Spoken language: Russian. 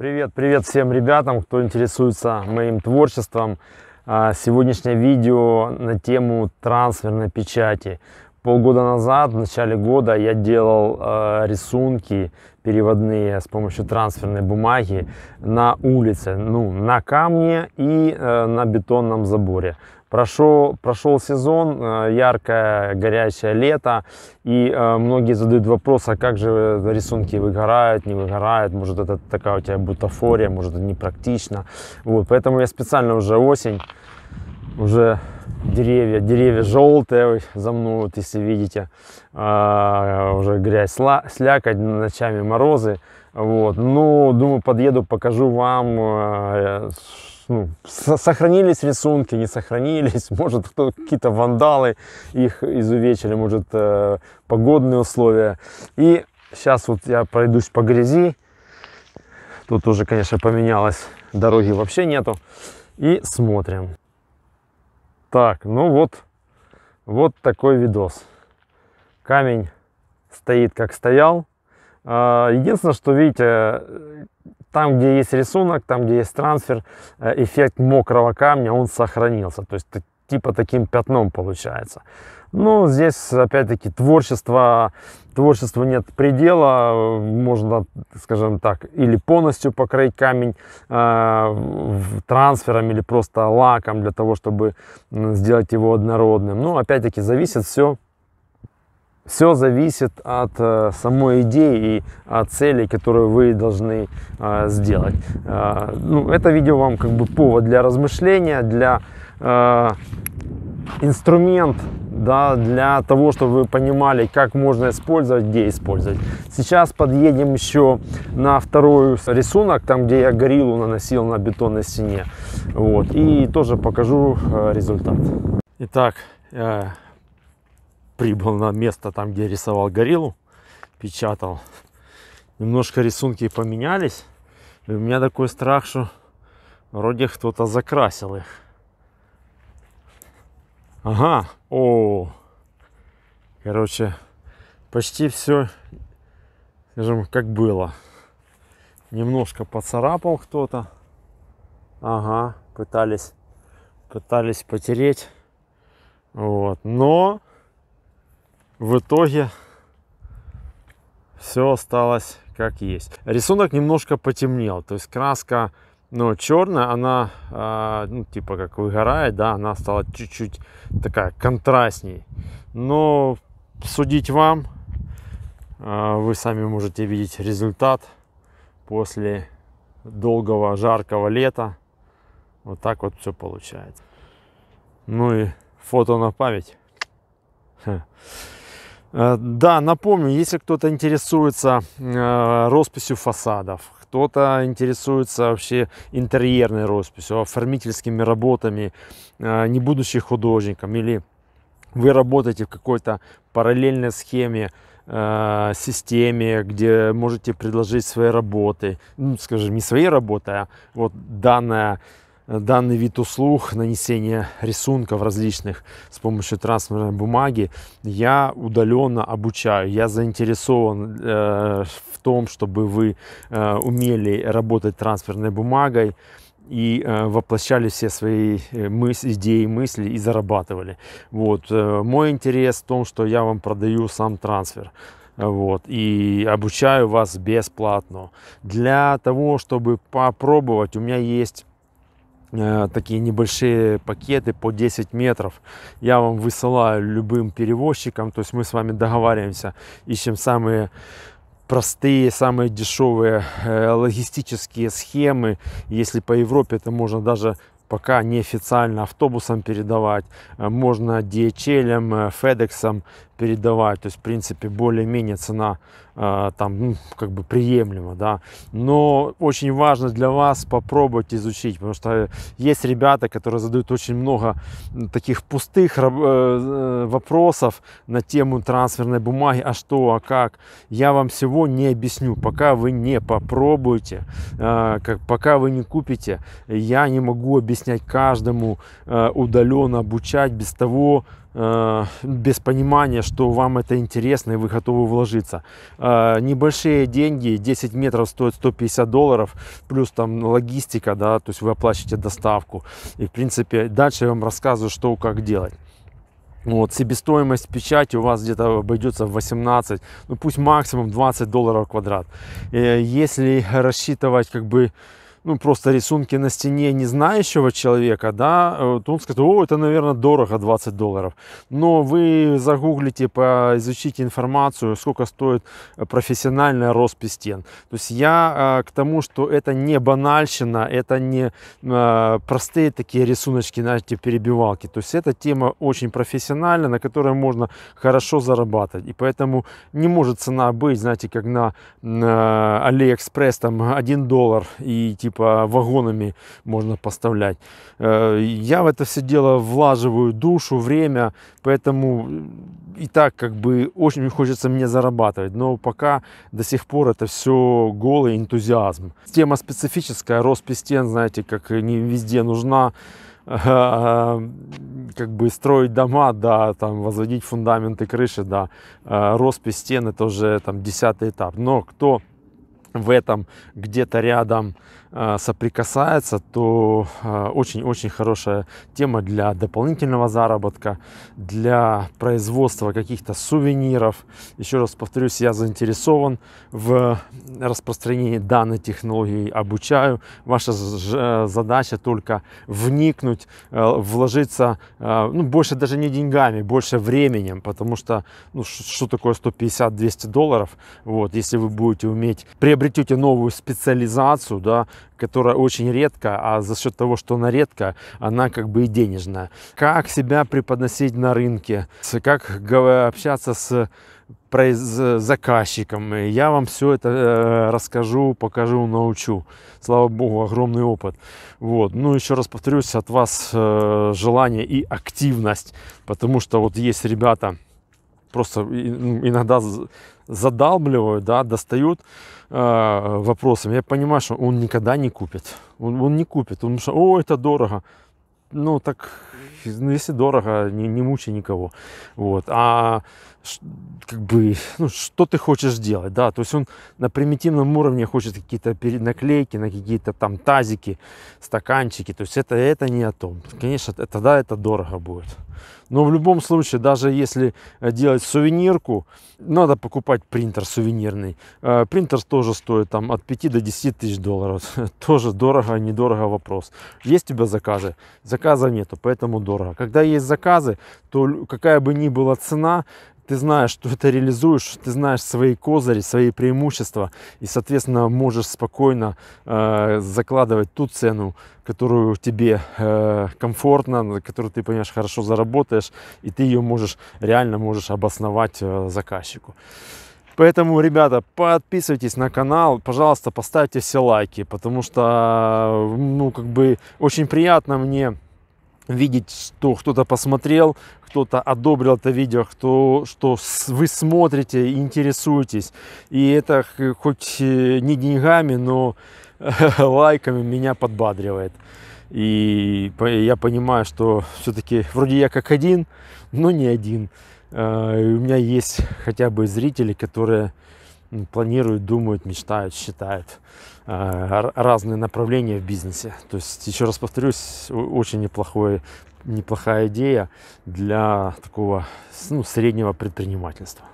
Привет, привет всем ребятам, кто интересуется моим творчеством. А, сегодняшнее видео на тему трансферной печати. Полгода назад, в начале года, я делал а, рисунки, переводные с помощью трансферной бумаги на улице, ну, на камне и э, на бетонном заборе. Прошел, прошел сезон, э, яркое, горячее лето, и э, многие задают вопрос, а как же рисунки выгорают, не выгорают, может это такая у тебя бутафория, может это непрактично. Вот, поэтому я специально уже осень уже деревья, деревья желтые за мной, вот если видите, а, уже грязь сла, слякоть, ночами морозы, вот, ну, думаю, подъеду, покажу вам, а, ну, сохранились рисунки, не сохранились, может, какие-то вандалы их изувечили, может, а, погодные условия, и сейчас вот я пройдусь по грязи, тут уже, конечно, поменялось, дороги вообще нету, и смотрим. Так, ну вот, вот такой видос. Камень стоит как стоял. А, единственное, что видите, там, где есть рисунок, там, где есть трансфер, э, эффект мокрого камня, он сохранился. То есть типа таким пятном получается. Ну, здесь, опять-таки, творчество, творчество нет предела. Можно, скажем так, или полностью покрыть камень э, трансфером, или просто лаком для того, чтобы сделать его однородным. Ну, опять-таки, зависит все все зависит от э, самой идеи и от цели, которую вы должны э, сделать. Э, ну, это видео вам как бы повод для размышления, для э, инструмент да, для того, чтобы вы понимали, как можно использовать, где использовать. Сейчас подъедем еще на второй рисунок, там, где я гориллу наносил на бетонной стене. Вот, и тоже покажу э, результат. Итак, я э, прибыл на место, там, где рисовал гориллу, печатал. Немножко рисунки поменялись. И у меня такой страх, что вроде кто-то закрасил их. Ага, о, короче, почти все, скажем, как было. Немножко поцарапал кто-то. Ага, пытались, пытались потереть. Вот, но в итоге все осталось как есть. Рисунок немножко потемнел, то есть краска но черная, она, э, ну, типа, как выгорает, да, она стала чуть-чуть такая контрастней. Но судить вам, э, вы сами можете видеть результат после долгого жаркого лета. Вот так вот все получается. Ну и фото на память. А, да, напомню, если кто-то интересуется э, росписью фасадов, кто-то интересуется вообще интерьерной росписью, оформительскими работами, а, не будучи художником, или вы работаете в какой-то параллельной схеме, а, системе, где можете предложить свои работы, ну, скажем, не свои работы, а вот данная данный вид услуг, нанесение рисунков различных с помощью трансферной бумаги, я удаленно обучаю. Я заинтересован э, в том, чтобы вы э, умели работать трансферной бумагой и э, воплощали все свои э, мысли, идеи, мысли и зарабатывали. Вот. Э, мой интерес в том, что я вам продаю сам трансфер вот, и обучаю вас бесплатно. Для того, чтобы попробовать, у меня есть Э, такие небольшие пакеты по 10 метров. Я вам высылаю любым перевозчикам, то есть мы с вами договариваемся, ищем самые простые, самые дешевые э, логистические схемы. Если по Европе это можно даже пока неофициально автобусом передавать, э, можно DHL, FedEx передавать, то есть, в принципе, более-менее цена э, там, ну, как бы приемлема, да, но очень важно для вас попробовать изучить, потому что есть ребята, которые задают очень много таких пустых э, э, вопросов на тему трансферной бумаги, а что, а как, я вам всего не объясню, пока вы не попробуете, э, как, пока вы не купите, я не могу объяснять каждому э, удаленно обучать без того, Э, без понимания, что вам это интересно и вы готовы вложиться. Э, небольшие деньги, 10 метров стоит 150 долларов, плюс там логистика, да, то есть вы оплачиваете доставку. И в принципе дальше я вам рассказываю, что как делать. Вот, себестоимость печати у вас где-то обойдется в 18, ну пусть максимум 20 долларов квадрат. Э, если рассчитывать как бы ну, просто рисунки на стене не знающего человека, да, э, то он скажет, о, это, наверное, дорого 20 долларов. Но вы загуглите, поизучите информацию, сколько стоит э, профессиональная роспись стен. То есть я э, к тому, что это не банальщина, это не простые такие рисуночки, знаете, перебивалки. То есть эта тема очень профессиональная, на которой можно хорошо зарабатывать. И поэтому не может цена быть, знаете, как на Алиэкспресс, там 1 доллар и типа типа вагонами можно поставлять. Э, я в это все дело влаживаю душу, время, поэтому э, и так как бы очень хочется мне зарабатывать, но пока до сих пор это все голый энтузиазм. Тема специфическая, роспись стен, знаете, как не везде нужна как бы строить дома, да, там возводить фундаменты крыши, да, э, роспись стен это уже там десятый этап. Но кто в этом где-то рядом Э, соприкасается, то э, очень-очень хорошая тема для дополнительного заработка, для производства каких-то сувениров. Еще раз повторюсь, я заинтересован в распространении данной технологии, обучаю. Ваша э, задача только вникнуть, вложиться, ну, больше даже не деньгами, больше временем, потому что, ну, что такое 150-200 долларов, вот, если вы будете уметь, приобретете новую специализацию, да, которая очень редко, а за счет того, что она редко, она как бы и денежная. Как себя преподносить на рынке, как общаться с заказчиком. Я вам все это э, расскажу, покажу, научу. Слава богу, огромный опыт. Вот. Ну, еще раз повторюсь, от вас э, желание и активность, потому что вот есть ребята, просто иногда задалбливают, да, достают э, вопросами. Я понимаю, что он никогда не купит. Он, он не купит, потому что, о, это дорого. Ну, так, ну, если дорого, не, не мучай никого. Вот. А как бы, ну, что ты хочешь делать, да, то есть он на примитивном уровне хочет какие-то наклейки, на какие-то там тазики, стаканчики, то есть это, это не о том, конечно, тогда это дорого будет. Но в любом случае, даже если э, делать сувенирку, надо покупать принтер сувенирный. Э, принтер тоже стоит там от 5 до 10 тысяч долларов. Тоже дорого, недорого вопрос. Есть у тебя заказы? Заказа нету, поэтому дорого. Когда есть заказы, то какая бы ни была цена, ты знаешь, что это реализуешь, ты знаешь свои козыри, свои преимущества, и, соответственно, можешь спокойно э, закладывать ту цену, которую тебе э, комфортно, которую ты понимаешь хорошо заработаешь, и ты ее можешь реально можешь обосновать э, заказчику. Поэтому, ребята, подписывайтесь на канал, пожалуйста, поставьте все лайки, потому что, ну, как бы, очень приятно мне видеть, что кто-то посмотрел, кто-то одобрил это видео, кто, что вы смотрите, интересуетесь. И это хоть не деньгами, но лайками меня подбадривает. И я понимаю, что все-таки вроде я как один, но не один. А, у меня есть хотя бы зрители, которые планируют, думают, мечтают, считают э, разные направления в бизнесе. То есть, еще раз повторюсь, очень неплохой, неплохая идея для такого ну, среднего предпринимательства.